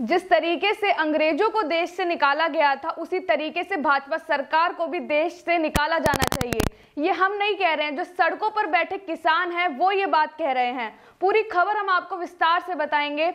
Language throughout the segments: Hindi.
जिस तरीके से अंग्रेजों को देश से निकाला गया था उसी तरीके से भाजपा सरकार को भी देश से निकाला जाना चाहिए ये हम नहीं कह रहे हैं जो सड़कों पर बैठे किसान हैं वो ये बात कह रहे हैं पूरी खबर हम आपको विस्तार से बताएंगे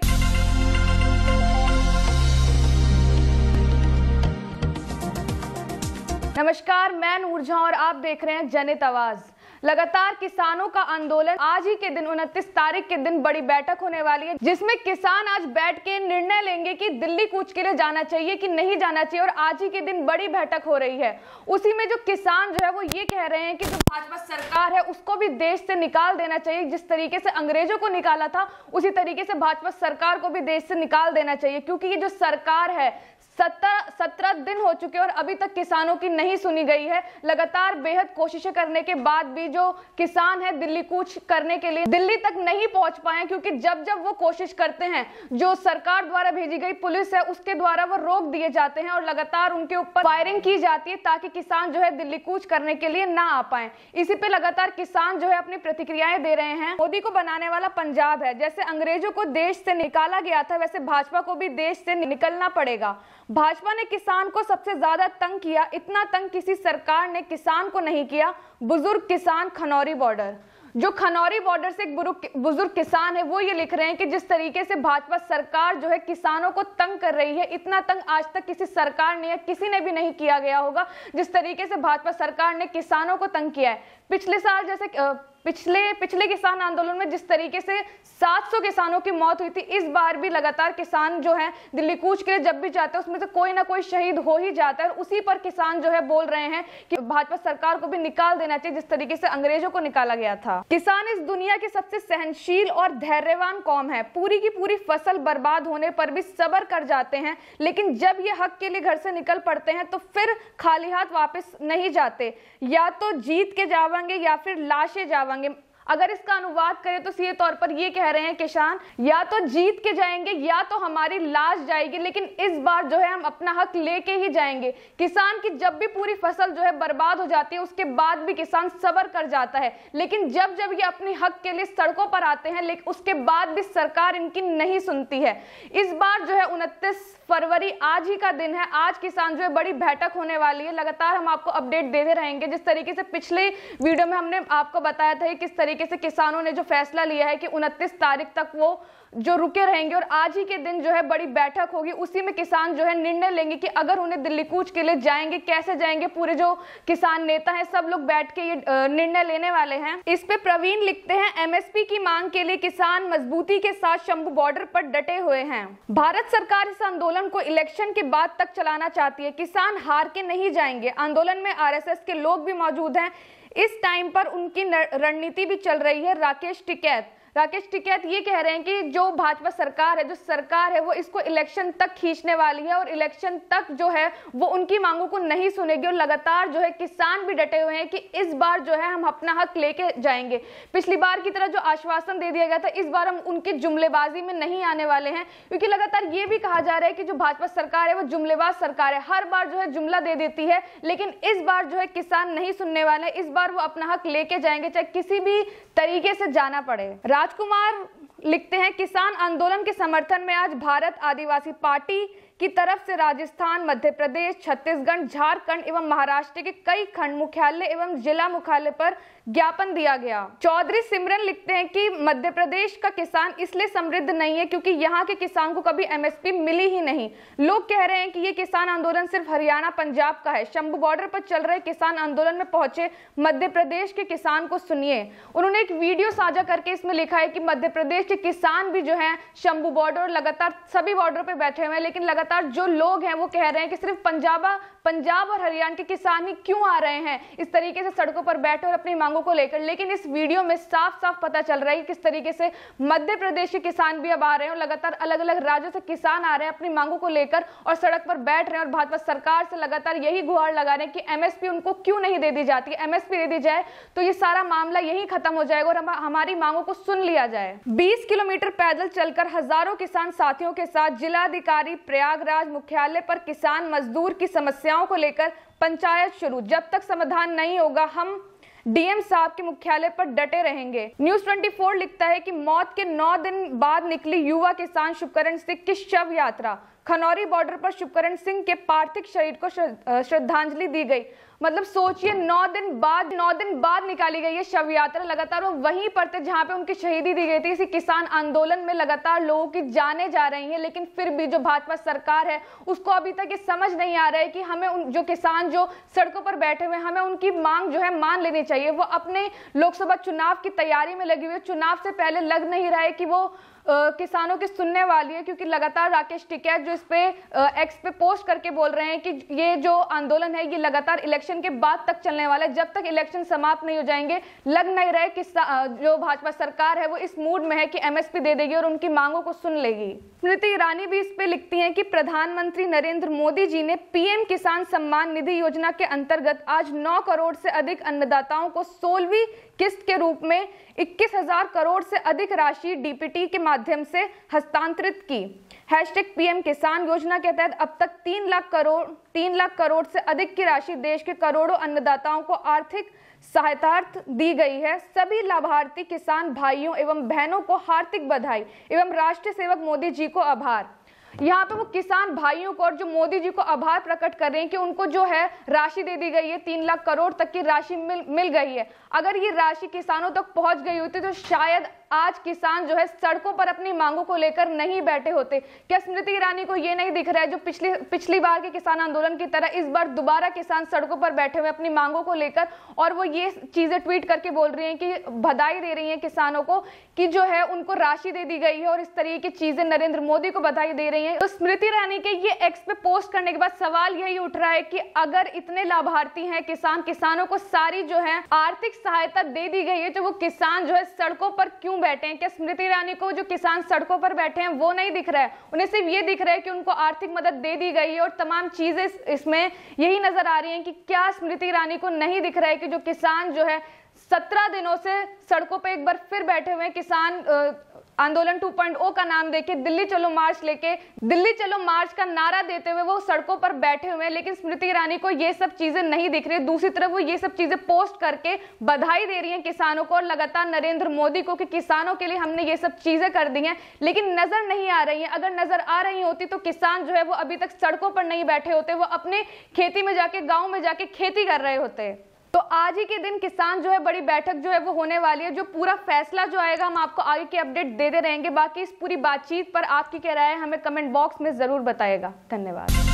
नमस्कार मैं नूरझा और आप देख रहे हैं जनित आवाज़ लगातार किसानों का आंदोलन आज ही के दिन उनतीस तारीख के दिन बड़ी बैठक होने वाली है जिसमें किसान आज बैठ के निर्णय लेंगे कि दिल्ली कूच के लिए जाना चाहिए कि नहीं जाना चाहिए और आज ही के दिन बड़ी बैठक हो रही है उसी में जो किसान जो है वो ये कह रहे हैं कि जो भाजपा सरकार है उसको भी देश से निकाल देना चाहिए जिस तरीके से अंग्रेजों को निकाला था उसी तरीके से भाजपा सरकार को भी देश से निकाल देना चाहिए क्योंकि ये जो सरकार है सत्रह सत्रह दिन हो चुके और अभी तक किसानों की नहीं सुनी गई है लगातार बेहद कोशिशें करने के बाद भी जो किसान है दिल्ली कूच करने के लिए दिल्ली तक नहीं पहुंच पाए क्योंकि जब जब वो कोशिश करते हैं जो सरकार द्वारा भेजी गई पुलिस है उसके द्वारा वो रोक दिए जाते हैं और लगातार उनके ऊपर फायरिंग की जाती है ताकि किसान जो है दिल्ली कूच करने के लिए ना आ पाए इसी पे लगातार किसान जो है अपनी प्रतिक्रियाएं दे रहे हैं मोदी को बनाने वाला पंजाब है जैसे अंग्रेजों को देश से निकाला गया था वैसे भाजपा को भी देश से निकलना पड़ेगा भाजपा ने किसान को सबसे ज्यादा तंग किया इतना तंग किसी सरकार ने किसान को नहीं किया बुजुर्ग किसान खनौरी बॉर्डर जो खनौरी बॉर्डर से एक बुजुर्ग किसान है वो ये लिख रहे हैं कि जिस तरीके से भाजपा सरकार जो है किसानों को तंग कर रही है इतना तंग आज तक किसी सरकार ने या किसी ने भी नहीं किया गया होगा जिस तरीके से भाजपा सरकार ने किसानों को तंग किया है पिछले साल जैसे पिछले पिछले किसान आंदोलन में जिस तरीके से 700 किसानों की मौत हुई थी इस बार भी लगातार किसान जो है दिल्ली कूच के लिए जब भी जाते हैं उसमें से कोई ना कोई शहीद हो ही जाता है उसी पर किसान जो है बोल रहे हैं कि भाजपा सरकार को भी निकाल देना चाहिए जिस तरीके से अंग्रेजों को निकाला गया था किसान इस दुनिया की सबसे सहनशील और धैर्यवान कौम है पूरी की पूरी फसल बर्बाद होने पर भी सबर कर जाते हैं लेकिन जब ये हक के लिए घर से निकल पड़ते हैं तो फिर खाली हाथ वापस नहीं जाते या तो जीत के जावर जावांगे या फिर लाशें जावांगे अगर इसका अनुवाद करें तो सीधे तौर पर ये कह रहे हैं किसान या तो जीत के जाएंगे या तो हमारी लाश जाएगी लेकिन इस बार जो है हम अपना हक लेके ही जाएंगे किसान की जब भी पूरी फसल जो है बर्बाद हो जाती है उसके बाद भी किसान सबर कर जाता है लेकिन जब जब ये अपने हक के लिए सड़कों पर आते हैं लेकिन उसके बाद भी सरकार इनकी नहीं सुनती है इस बार जो है उनतीस फरवरी आज ही का दिन है आज किसान जो है बड़ी बैठक होने वाली है लगातार हम आपको अपडेट देते रहेंगे जिस तरीके से पिछले वीडियो में हमने आपको बताया था किस तरीके तरीके से किसानों ने जो फैसला लिया है कि उनतीस तारीख तक वो जो रुके रहेंगे और आज ही के दिन जो है बड़ी बैठक होगी उसी में किसान जो है निर्णय लेंगे कि अगर उन्हें दिल्ली कूच के लिए जाएंगे कैसे जाएंगे पूरे जो किसान नेता हैं सब लोग बैठ के ये निर्णय लेने वाले हैं इस पे प्रवीण लिखते हैं एमएसपी की मांग के लिए किसान मजबूती के साथ शंभू बॉर्डर पर डटे हुए हैं भारत सरकार इस आंदोलन को इलेक्शन के बाद तक चलाना चाहती है किसान हार के नहीं जाएंगे आंदोलन में आर के लोग भी मौजूद है इस टाइम पर उनकी रणनीति भी चल रही है राकेश टिकैत राकेश टिकैत ये कह रहे हैं कि जो भाजपा सरकार है जो सरकार है वो इसको इलेक्शन तक खींचने वाली है और इलेक्शन तक जो है वो उनकी मांगों को नहीं सुनेगी और लगातार जो है किसान भी डटे हुए हैं कि इस बार जो है हम अपना हक लेके जाएंगे पिछली बार की तरह जो आश्वासन दे दिया गया था इस बार हम उनकी जुमलेबाजी में नहीं आने वाले हैं क्योंकि लगातार ये भी कहा जा रहा है कि जो भाजपा सरकार है वो जुमलेबाज सरकार है हर बार जो है जुमला दे देती है लेकिन इस बार जो है किसान नहीं सुनने वाले इस बार वो अपना हक लेके जाएंगे चाहे किसी भी तरीके से जाना पड़े राजकुमार लिखते हैं किसान आंदोलन के समर्थन में आज भारत आदिवासी पार्टी की तरफ से राजस्थान मध्य प्रदेश छत्तीसगढ़ झारखंड एवं महाराष्ट्र के कई खंड मुख्यालय एवं जिला मुख्यालय पर ज्ञापन दिया गया चौधरी सिमरन लिखते हैं कि मध्य प्रदेश का किसान इसलिए समृद्ध नहीं है क्योंकि यहाँ के किसान को कभी एमएसपी मिली ही नहीं लोग कह रहे हैं कि ये किसान आंदोलन सिर्फ हरियाणा पंजाब का है शंभू बॉर्डर पर चल रहे किसान आंदोलन में पहुंचे मध्य प्रदेश के किसान को सुनिए उन्होंने एक वीडियो साझा करके इसमें लिखा है कि मध्य प्रदेश के किसान भी जो है शंभू बॉर्डर लगातार सभी बॉर्डर पर बैठे हुए हैं लेकिन लगातार लगातार जो लोग हैं वो कह रहे हैं कि सिर्फ पंजाबा पंजाब और हरियाणा के किसान ही क्यों आ रहे हैं इस तरीके से सड़कों पर बैठे और अपनी मांगों को लेकर लेकिन इस वीडियो में साफ साफ पता चल रहा है किस तरीके से मध्य प्रदेश के किसान भी अब आ रहे हैं और लगातार अलग अलग राज्यों से किसान आ रहे हैं अपनी मांगों को लेकर और सड़क पर बैठ रहे हैं और भाजपा सरकार से लगातार यही गुहार लगा रहे हैं कि एमएसपी उनको क्यों नहीं दे दी जाती एमएसपी दे दी जाए तो ये सारा मामला यही खत्म हो जाएगा और हमारी मांगों को सुन लिया जाए बीस किलोमीटर पैदल चलकर हजारों किसान साथियों के साथ जिलाधिकारी प्रयाग प्रयागराज मुख्यालय पर किसान मजदूर की समस्याओं को लेकर पंचायत शुरू जब तक समाधान नहीं होगा हम डीएम साहब के मुख्यालय पर डटे रहेंगे न्यूज 24 लिखता है कि मौत के नौ दिन बाद निकली युवा किसान शुभकरण सिंह की शव यात्रा खनौरी बॉर्डर पर शिवकरण सिंह के पार्थिव शरीर को श्रद्धांजलि दी गई मतलब सोचिए नौ दिन बाद नौ दिन बाद निकाली गई है शव यात्रा लगातार वो वहीं पर थे जहाँ पे उनकी शहीदी दी गई थी इसी किसान आंदोलन में लगातार लोगों की जाने जा रही हैं लेकिन फिर भी जो भाजपा सरकार है उसको अभी तक ये समझ नहीं आ रहा है कि हमें उन जो किसान जो सड़कों पर बैठे हुए हमें उनकी मांग जो है मान लेनी चाहिए वो अपने लोकसभा चुनाव की तैयारी में लगी हुई है चुनाव से पहले लग नहीं रहा है कि वो किसानों की सुनने वाली है क्योंकि लगातार राकेश टिकैत जो इस पे एक्स पे पोस्ट करके बोल रहे हैं कि ये जो आंदोलन है ये लगातार इलेक्शन के बाद तक चलने वाला है जब तक इलेक्शन समाप्त नहीं हो जाएंगे लग नहीं रहे कि जो भाजपा सरकार है वो इस मूड में है कि एमएसपी दे देगी और उनकी मांगों को सुन लेगी स्मृति ईरानी भी इस पे लिखती हैं कि प्रधानमंत्री नरेंद्र मोदी जी ने पीएम किसान सम्मान निधि योजना के अंतर्गत आज नौ करोड़ से अधिक अन्नदाताओं को सोलहवीं किस्त के रूप में 21,000 करोड़ से अधिक राशि डीपीटी के माध्यम से हस्तांतरित की हैशटैग पीएम किसान योजना के तहत अब तक तीन लाख करोड़ तीन लाख करोड़ से अधिक की राशि देश के करोड़ों अन्नदाताओं को आर्थिक सहायतार्थ दी गई है सभी लाभार्थी किसान भाइयों एवं बहनों को हार्दिक बधाई एवं राष्ट्र सेवक मोदी जी को आभार यहाँ पे वो किसान भाइयों को और जो मोदी जी को आभार प्रकट कर रहे हैं कि उनको जो है राशि दे दी गई है तीन लाख करोड़ तक की राशि मिल मिल गई है अगर ये राशि किसानों तक पहुंच गई होती तो शायद आज किसान जो है सड़कों पर अपनी मांगों को लेकर नहीं बैठे होते क्या स्मृति ईरानी को ये नहीं दिख रहा है जो पिछली पिछली बार के किसान आंदोलन की तरह इस बार दोबारा किसान सड़कों पर बैठे हुए अपनी मांगों को लेकर और वो ये चीजें ट्वीट करके बोल रही है कि बधाई दे रही है किसानों को कि जो है उनको राशि दे दी गई है और इस तरीके की चीजें नरेंद्र मोदी को बधाई दे रही है तो स्मृति ईरानी के ये एक्स पे पोस्ट करने के बाद सवाल यही उठ रहा है कि अगर इतने लाभार्थी हैं किसान किसानों को सारी जो है आर्थिक सहायता दे दी गई है तो वो किसान जो है सड़कों पर क्यों बैठे हैं क्या स्मृति ईरानी को जो किसान सड़कों पर बैठे हैं वो नहीं दिख रहा है उन्हें सिर्फ ये दिख रहा है कि उनको आर्थिक मदद दे दी गई है और तमाम चीज़ें इसमें यही नज़र आ रही हैं कि क्या स्मृति ईरानी को नहीं दिख रहा है कि जो किसान जो है सत्रह दिनों से सड़कों पर एक बार फिर बैठे हुए किसान आंदोलन 2.0 का नाम देके दिल्ली चलो मार्च लेके दिल्ली चलो मार्च का नारा देते हुए वो सड़कों पर बैठे हुए हैं लेकिन स्मृति ईरानी को ये सब चीजें नहीं दिख रही दूसरी तरफ वो ये सब चीजें पोस्ट करके बधाई दे रही है किसानों को और लगातार नरेंद्र मोदी को कि किसानों के लिए हमने ये सब चीजें कर दी है लेकिन नजर नहीं आ रही है अगर नजर आ रही होती तो किसान जो है वो अभी तक सड़कों पर नहीं बैठे होते वो अपने खेती में जाके गाँव में जाके खेती कर रहे होते तो आज ही के दिन किसान जो है बड़ी बैठक जो है वो होने वाली है जो पूरा फैसला जो आएगा हम आपको आगे की अपडेट दे दे रहेंगे बाकी इस पूरी बातचीत पर आपकी क्या राय हमें कमेंट बॉक्स में ज़रूर बताएगा धन्यवाद